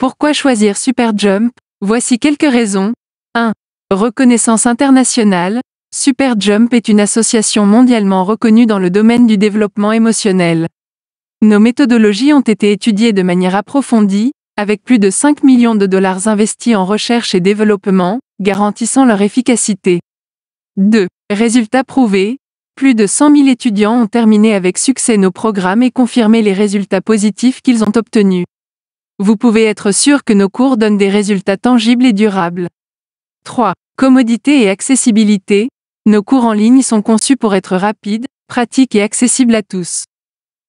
Pourquoi choisir Superjump Voici quelques raisons. 1. Reconnaissance internationale. Superjump est une association mondialement reconnue dans le domaine du développement émotionnel. Nos méthodologies ont été étudiées de manière approfondie, avec plus de 5 millions de dollars investis en recherche et développement, garantissant leur efficacité. 2. Résultats prouvés. Plus de 100 000 étudiants ont terminé avec succès nos programmes et confirmé les résultats positifs qu'ils ont obtenus. Vous pouvez être sûr que nos cours donnent des résultats tangibles et durables. 3. Commodité et accessibilité. Nos cours en ligne sont conçus pour être rapides, pratiques et accessibles à tous.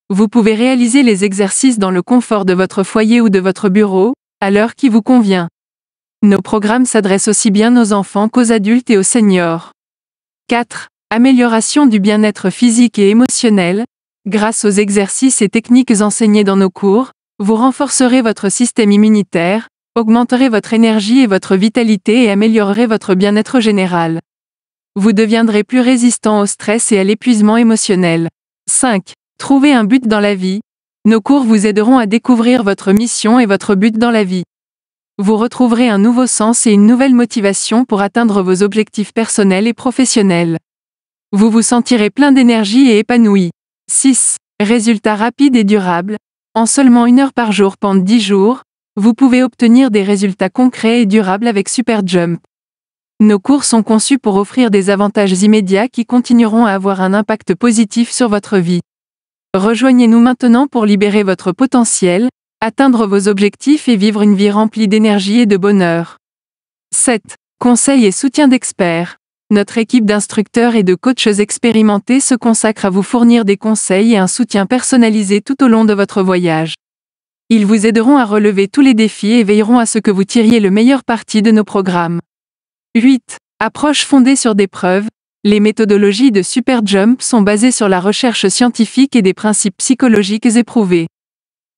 Vous pouvez réaliser les exercices dans le confort de votre foyer ou de votre bureau, à l'heure qui vous convient. Nos programmes s'adressent aussi bien aux enfants qu'aux adultes et aux seniors. 4. Amélioration du bien-être physique et émotionnel. Grâce aux exercices et techniques enseignés dans nos cours, vous renforcerez votre système immunitaire, augmenterez votre énergie et votre vitalité et améliorerez votre bien-être général. Vous deviendrez plus résistant au stress et à l'épuisement émotionnel. 5. Trouvez un but dans la vie. Nos cours vous aideront à découvrir votre mission et votre but dans la vie. Vous retrouverez un nouveau sens et une nouvelle motivation pour atteindre vos objectifs personnels et professionnels. Vous vous sentirez plein d'énergie et épanoui. 6. Résultats rapides et durables. En seulement une heure par jour pendant 10 jours, vous pouvez obtenir des résultats concrets et durables avec Superjump. Nos cours sont conçus pour offrir des avantages immédiats qui continueront à avoir un impact positif sur votre vie. Rejoignez-nous maintenant pour libérer votre potentiel, atteindre vos objectifs et vivre une vie remplie d'énergie et de bonheur. 7. Conseils et soutien d'experts notre équipe d'instructeurs et de coaches expérimentés se consacre à vous fournir des conseils et un soutien personnalisé tout au long de votre voyage. Ils vous aideront à relever tous les défis et veilleront à ce que vous tiriez le meilleur parti de nos programmes. 8. Approche fondée sur des preuves. Les méthodologies de Superjump sont basées sur la recherche scientifique et des principes psychologiques éprouvés.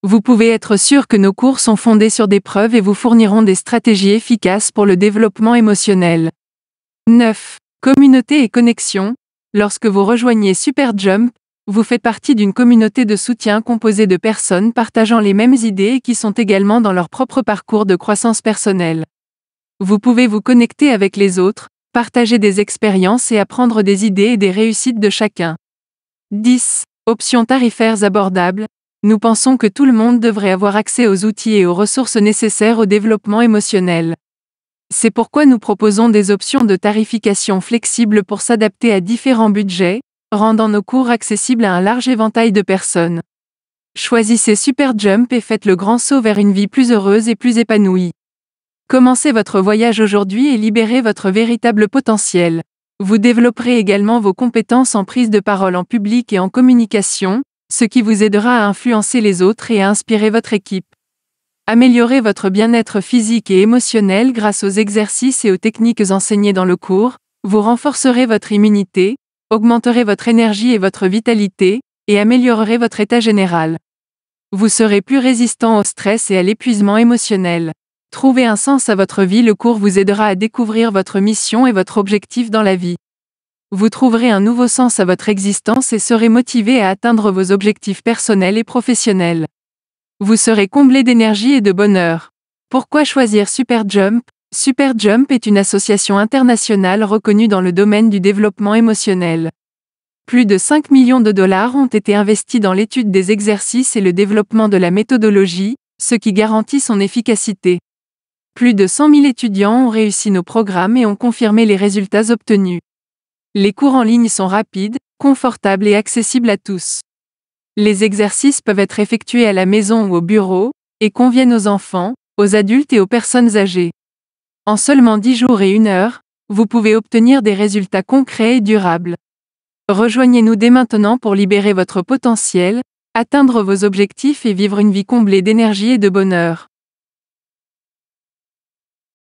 Vous pouvez être sûr que nos cours sont fondés sur des preuves et vous fourniront des stratégies efficaces pour le développement émotionnel. 9. Communauté et connexion. Lorsque vous rejoignez Superjump, vous faites partie d'une communauté de soutien composée de personnes partageant les mêmes idées et qui sont également dans leur propre parcours de croissance personnelle. Vous pouvez vous connecter avec les autres, partager des expériences et apprendre des idées et des réussites de chacun. 10. Options tarifaires abordables. Nous pensons que tout le monde devrait avoir accès aux outils et aux ressources nécessaires au développement émotionnel. C'est pourquoi nous proposons des options de tarification flexibles pour s'adapter à différents budgets, rendant nos cours accessibles à un large éventail de personnes. Choisissez Super Jump et faites le grand saut vers une vie plus heureuse et plus épanouie. Commencez votre voyage aujourd'hui et libérez votre véritable potentiel. Vous développerez également vos compétences en prise de parole en public et en communication, ce qui vous aidera à influencer les autres et à inspirer votre équipe. Améliorez votre bien-être physique et émotionnel grâce aux exercices et aux techniques enseignées dans le cours, vous renforcerez votre immunité, augmenterez votre énergie et votre vitalité, et améliorerez votre état général. Vous serez plus résistant au stress et à l'épuisement émotionnel. Trouver un sens à votre vie, le cours vous aidera à découvrir votre mission et votre objectif dans la vie. Vous trouverez un nouveau sens à votre existence et serez motivé à atteindre vos objectifs personnels et professionnels. Vous serez comblé d'énergie et de bonheur. Pourquoi choisir Superjump Superjump est une association internationale reconnue dans le domaine du développement émotionnel. Plus de 5 millions de dollars ont été investis dans l'étude des exercices et le développement de la méthodologie, ce qui garantit son efficacité. Plus de 100 000 étudiants ont réussi nos programmes et ont confirmé les résultats obtenus. Les cours en ligne sont rapides, confortables et accessibles à tous. Les exercices peuvent être effectués à la maison ou au bureau, et conviennent aux enfants, aux adultes et aux personnes âgées. En seulement 10 jours et 1 heure, vous pouvez obtenir des résultats concrets et durables. Rejoignez-nous dès maintenant pour libérer votre potentiel, atteindre vos objectifs et vivre une vie comblée d'énergie et de bonheur.